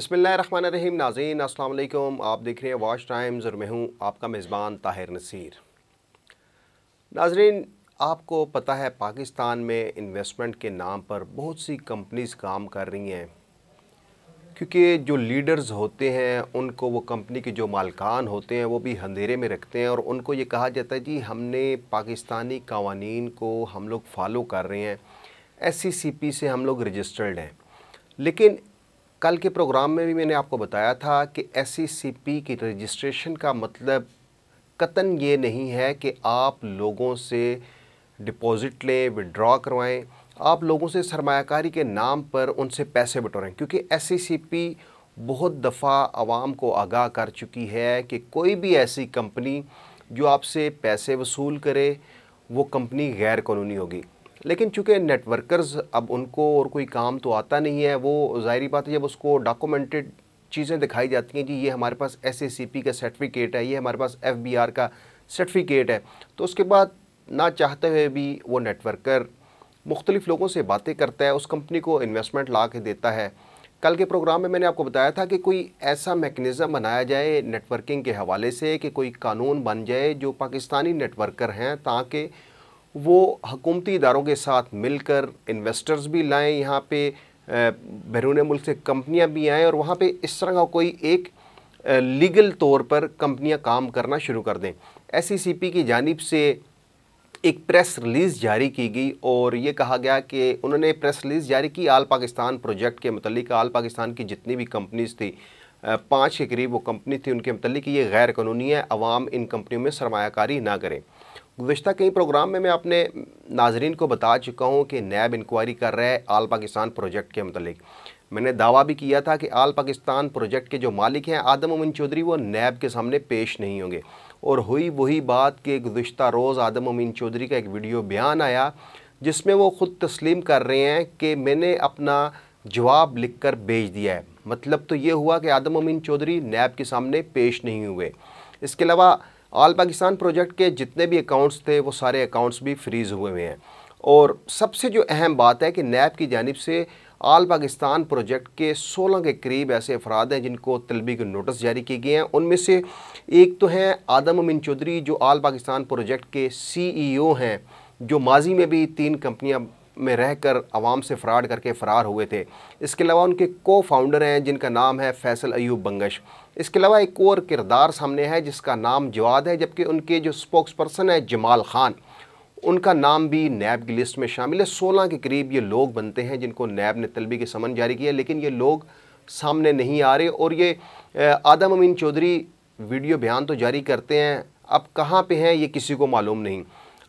बसमिल रहीम नाजीन असलम आप देख रहे हैं वॉश टाइम्स और मैं हूँ आपका मेज़बान ताहिर नसीर नाजरीन आपको पता है पाकिस्तान में इन्वेस्टमेंट के नाम पर बहुत सी कंपनीज काम कर रही हैं क्योंकि जो लीडर्स होते हैं उनको वो कंपनी के जो मालकान होते हैं वो भी अंधेरे में रखते हैं और उनको ये कहा जाता है जी हमने पाकिस्तानी कवानीन को हम लोग फ़ॉलो कर रहे हैं एस से हम लोग रजिस्टर्ड हैं लेकिन कल के प्रोग्राम में भी मैंने आपको बताया था कि एस सी e की रजिस्ट्रेशन का मतलब कतन ये नहीं है कि आप लोगों से डिपॉज़िट लें विड्रॉ करवाएं आप लोगों से सरमाकारी के नाम पर उनसे पैसे बटोरें क्योंकि एस e बहुत दफ़ा आवाम को आगाह कर चुकी है कि कोई भी ऐसी कंपनी जो आपसे पैसे वसूल करे वो कंपनी गैर कानूनी होगी लेकिन चूंकि नेटवर्कर्स अब उनको और कोई काम तो आता नहीं है वो ज़ाहरी बात है जब उसको डॉक्यूमेंटेड चीज़ें दिखाई जाती हैं जी ये हमारे पास एस का सर्टिफिकेट है ये हमारे पास एफ का सर्टिफिकेट है तो उसके बाद ना चाहते हुए भी वो नेटवर्कर मुख्तलिफ़ लोगों से बातें करता है उस कंपनी को इन्वेस्टमेंट ला के देता है कल के प्रोग्राम में मैंने आपको बताया था कि कोई ऐसा मेकनिज़म बनाया जाए नेटवर्किंग के हवाले से कि कोई कानून बन जाए जो पाकिस्तानी नेटवर्कर हैं ताकि वो हकूमती इदारों के साथ मिलकर इन्वेस्टर्स भी लाएँ यहाँ पे बैरून मुल्क से कंपनियाँ भी आएँ और वहाँ पे इस तरह का कोई एक लीगल तौर पर कंपनियाँ काम करना शुरू कर दें एस e की जानब से एक प्रेस रिलीज़ जारी की गई और ये कहा गया कि उन्होंने प्रेस रिलीज़ जारी की आल पाकिस्तान प्रोजेक्ट के मतलब आल पाकिस्तान की जितनी भी कंपनीज थी पाँच के करीब वो कंपनी थी उनके मतलब ये गैर कानूनी है आवाम इन कंपनियों में सरमाकारी ना करें गुज्त कई प्रोग्राम में मैं अपने नाजरन को बता चुका हूँ कि नैब इंक्वायरी कर रहा है आल पाकिस्तान प्रोजेक्ट के मतलब मैंने दावा भी किया था कि आल पाकिस्तान प्रोजेक्ट के जो मालिक हैं आदम अमन चौधरी वो नैब के सामने पेश नहीं होंगे और हुई वही बात कि गुज्त रोज़ आदम अमीन चौधरी का एक वीडियो बयान आया जिसमें वो ख़ुद तस्लीम कर रहे हैं कि मैंने अपना जवाब लिख कर भेज दिया है मतलब तो ये हुआ कि आदम अमीन चौधरी नैब के सामने पेश नहीं हुए इसके अलावा आल पाकिस्तान प्रोजेक्ट के जितने भी अकाउंट्स थे वो सारे अकाउंट्स भी फ्रीज़ हुए हुए हैं और सबसे जो अहम बात है कि नैब की जानब से आल पाकिस्तान प्रोजेक्ट के 16 के करीब ऐसे अफराद हैं जिनको तलबी के नोटिस जारी किए गए हैं उनमें से एक तो हैं आदम अमीन चौधरी जो आल पाकिस्तान प्रोजेक्ट के सीईओ e हैं जो माजी में भी तीन कंपनियां में रहकर आवाम से फ्रॉड करके फ़रार हुए थे इसके अलावा उनके को फाउंडर हैं जिनका नाम है फैसल अयूब बंगश इसके अलावा एक और किरदार सामने है जिसका नाम जवाद है जबकि उनके जो स्पोक्स पर्सन है जमाल ख़ान उनका नाम भी नैब की लिस्ट में शामिल है सोलह के करीब ये लोग बनते हैं जिनको नैब ने तलबी के समन जारी किया लेकिन ये लोग सामने नहीं आ रहे और ये आदम अमीन चौधरी वीडियो बयान तो जारी करते हैं अब कहाँ पे हैं ये किसी को मालूम नहीं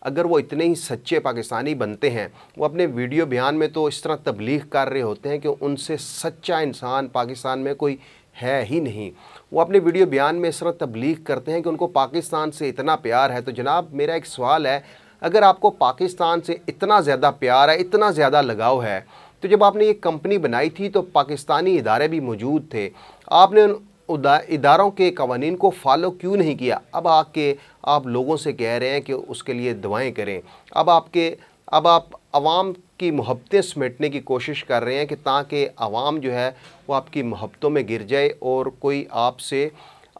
अगर वो इतने ही सच्चे पाकिस्तानी बनते हैं वो अपने वीडियो बयान में तो इस तरह तबलीग कर रहे होते हैं कि उनसे सच्चा इंसान पाकिस्तान में कोई है ही नहीं वो अपने वीडियो बयान में इस तरह तबलीग करते हैं कि उनको पाकिस्तान से इतना प्यार है तो जनाब मेरा एक सवाल है अगर आपको पाकिस्तान से इतना ज़्यादा प्यार है इतना ज़्यादा लगाव है तो जब आपने ये कंपनी बनाई थी तो पाकिस्तानी इदारे भी मौजूद थे आपने उन इदारों के कवानीन को फॉलो क्यों नहीं किया अब आके आप लोगों से कह रहे हैं कि उसके लिए दुआएं करें अब आपके अब आप आवाम की मोहब्बतें समेटने की कोशिश कर रहे हैं कि ताकि आवाम जो है वो आपकी महब्तों में गिर जाए और कोई आपसे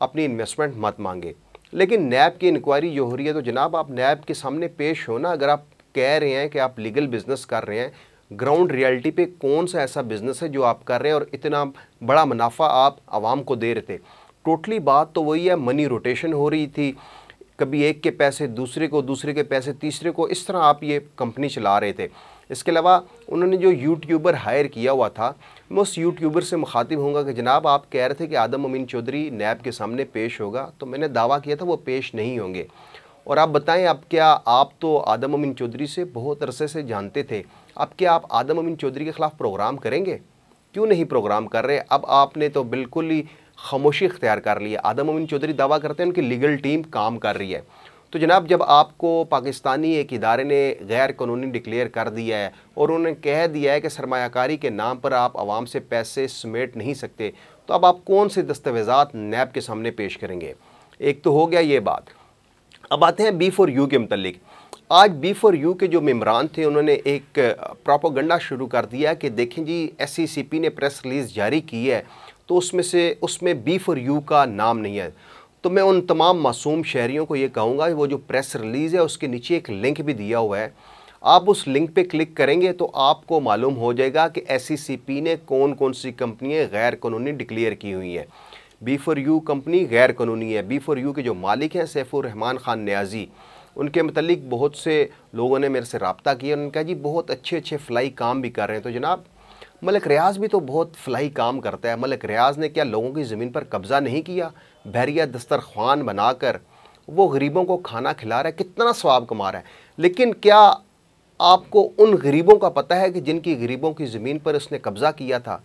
अपनी इन्वेस्टमेंट मत मांगे लेकिन नैब की इंक्वायरी जो हो रही है तो जनाब आप नैब के सामने पेश हो ना अगर आप कह रहे हैं कि आप लीगल बिज़नेस कर रहे हैं ग्राउंड रियलिटी पे कौन सा ऐसा बिज़नेस है जो आप कर रहे हैं और इतना बड़ा मुनाफा आप आवाम को दे रहे थे टोटली बात तो वही है मनी रोटेशन हो रही थी कभी एक के पैसे दूसरे को दूसरे के पैसे तीसरे को इस तरह आप ये कंपनी चला रहे थे इसके अलावा उन्होंने जो यूट्यूबर हायर किया हुआ था मैं उस यूट्यूबर से मुखातिब होंगे कि जनाब आप कह रहे थे कि आदम अमीन चौधरी नैब के सामने पेश होगा तो मैंने दावा किया था वो पेश नहीं होंगे और आप बताएं अब क्या आप तो आदम अमीन चौधरी से बहुत अरसे से जानते थे अब क्या आप आदम अमीन चौधरी के ख़िलाफ़ प्रोग्राम करेंगे क्यों नहीं प्रोग्राम कर रहे अब आपने तो बिल्कुल ही खामोशी अख्तियार कर ली है आदम अमीन चौधरी दावा करते हैं उनकी लीगल टीम काम कर रही है तो जनाब जब आपको पाकिस्तानी एक इदारे ने गैर कानूनी डिक्लेयर कर दिया है और उन्होंने कह दिया है कि सरमाकारी के नाम पर आप आवाम से पैसे समेट नहीं सकते तो अब आप कौन से दस्तावेज़ा नैब के सामने पेश करेंगे एक तो हो गया ये बात अब आते हैं बी फोर यू के मतलब आज बी फॉर यू के जो मेम्बरान थे उन्होंने एक प्रोपोगंडा शुरू कर दिया कि देखें जी एस e ने प्रेस रिलीज़ जारी की है तो उसमें से उसमें बी फॉर यू का नाम नहीं है तो मैं उन तमाम मासूम शहरीों को ये कहूँगा वो जो प्रेस रिलीज़ है उसके नीचे एक लिंक भी दिया हुआ है आप उस लिंक पे क्लिक करेंगे तो आपको मालूम हो जाएगा कि एस e ने कौन कौन सी कंपनियाँ गैर कानूनी डिक्लेयर की हुई हैं बी फॉर यू कंपनी गैर कानूनी है बी फॉर यू के जो मालिक हैं सैफुर रहमान ख़ान न्याजी उनके मतलब बहुत से लोगों ने मेरे से रबता किया उन्होंने कहा जी बहुत अच्छे अच्छे फ्लाई काम भी कर रहे हैं तो जनाब मलिक रियाज भी तो बहुत फ्लाई काम करता है मलिक रियाज ने क्या लोगों की ज़मीन पर कब्ज़ा नहीं किया बहरिया दस्तरखान बनाकर वो गरीबों को खाना खिला रहा है कितना स्वाब कमा रहा है लेकिन क्या आपको उन गरीबों का पता है कि जिनकी गरीबों की ज़मीन पर उसने कब्ज़ा किया था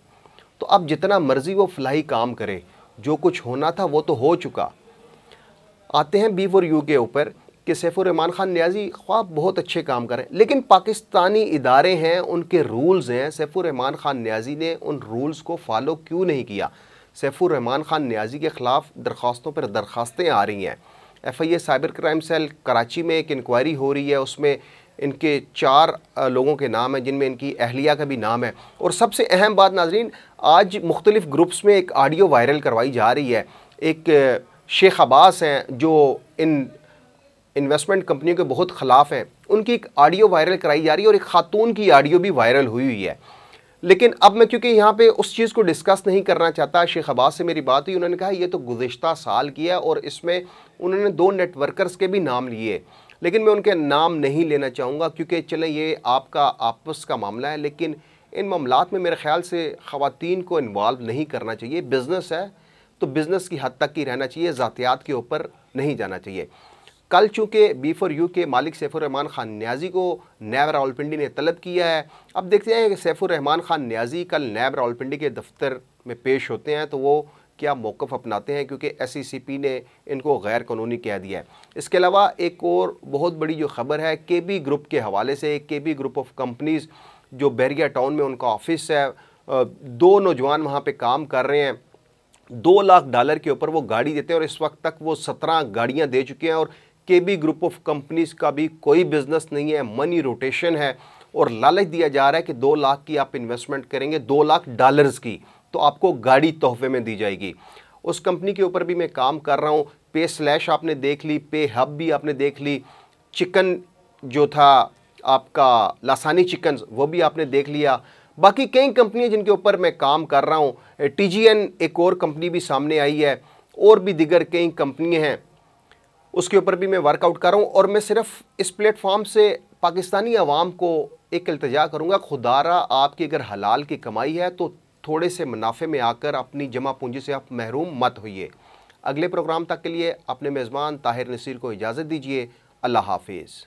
तो अब जितना मर्ज़ी वो फ्लाई काम करे जो कुछ होना था वो तो हो चुका आते हैं बी फोर यू के ऊपर कि सैफुररहमान ख़ान न्याजी ख्वाब बहुत अच्छे काम करें लेकिन पाकिस्तानी इदारे हैं उनके रूल्स हैं सैफुररहमान ख़ान न्याजी ने उन रूल्स को फॉलो क्यों नहीं किया सैफुररहमान ख़ान न्याजी के ख़िलाफ़ दरख्वास्तों पर दरखास्तें आ रही हैं F I A cyber crime cell Karachi में एक इंक्वायरी हो रही है उसमें इनके चार लोगों के नाम हैं जिनमें इनकी अहलिया का भी नाम है और सबसे अहम बात नाजरीन आज मुख्तलिफ़ ग्रुप्स में एक आडियो वायरल करवाई जा रही है एक शेख अब्बास हैं जो इन इन्वेस्टमेंट कंपनियों के बहुत खिलाफ हैं उनकी एक ऑडियो वायरल कराई जा रही है और एक खातून की ऑडियो भी वायरल हुई हुई है लेकिन अब मैं क्योंकि यहाँ पे उस चीज़ को डिस्कस नहीं करना चाहता शेख अब्बास से मेरी बात हुई उन्होंने कहा ये तो गुज्त साल की है और इसमें उन्होंने दो नेटवर्कर्स के भी नाम लिए लेकिन मैं उनके नाम नहीं लेना चाहूँगा क्योंकि चलें ये आपका आपस का मामला है लेकिन इन मामला में मेरे ख्याल से ख़वान को इन्वॉल्व नहीं करना चाहिए बिज़नेस है तो बिज़नेस की हद तक ही रहना चाहिए ज़ातियात के ऊपर नहीं जाना चाहिए कल चूँकि बी फॉर यू के मालिक सैफुररहमान ख़ान न्याजी को नैब रावलपिंडी ने तलब किया है अब देखते हैं कि सैफुररहमान ख़ान न्याजी कल नैब रावलपिंडी के दफ्तर में पेश होते हैं तो वो क्या मौक़ अपनाते हैं क्योंकि एस सी पी ने इनको गैर कानूनी कह दिया है इसके अलावा एक और बहुत बड़ी जो खबर है के बी ग्रुप के हवाले से के बी ग्रुप ऑफ कंपनीज़ जो बैरिया टाउन में उनका ऑफिस है दो नौजवान वहाँ पर काम कर रहे हैं दो लाख डॉलर के ऊपर वो गाड़ी देते हैं और इस वक्त तक वो सत्रह गाड़ियाँ दे चुके हैं और के बी ग्रुप ऑफ कंपनीज का भी कोई बिजनेस नहीं है मनी रोटेशन है और लालच दिया जा रहा है कि दो लाख की आप इन्वेस्टमेंट करेंगे दो लाख डॉलर्स की तो आपको गाड़ी तोहफे में दी जाएगी उस कंपनी के ऊपर भी मैं काम कर रहा हूँ पे स्लैश आपने देख ली पे हब भी आपने देख ली चिकन जो था आपका लासानी चिकन वो भी आपने देख लिया बाकी कई कंपनियाँ जिनके ऊपर मैं काम कर रहा हूँ टी एक और कंपनी भी सामने आई है और भी दिगर कई कंपनियाँ हैं उसके ऊपर भी मैं वर्कआउट कर रहा हूँ और मैं सिर्फ इस प्लेटफॉर्म से पाकिस्तानी आवाम को एक अल्तजा करूँगा खुदारा आपकी अगर हलाल की कमाई है तो थोड़े से मुनाफे में आकर अपनी जमा पूंजी से आप महरूम मत होइए अगले प्रोग्राम तक के लिए अपने मेज़बान ताहिर नसीर को इजाज़त दीजिए अल्लाह हाफिज़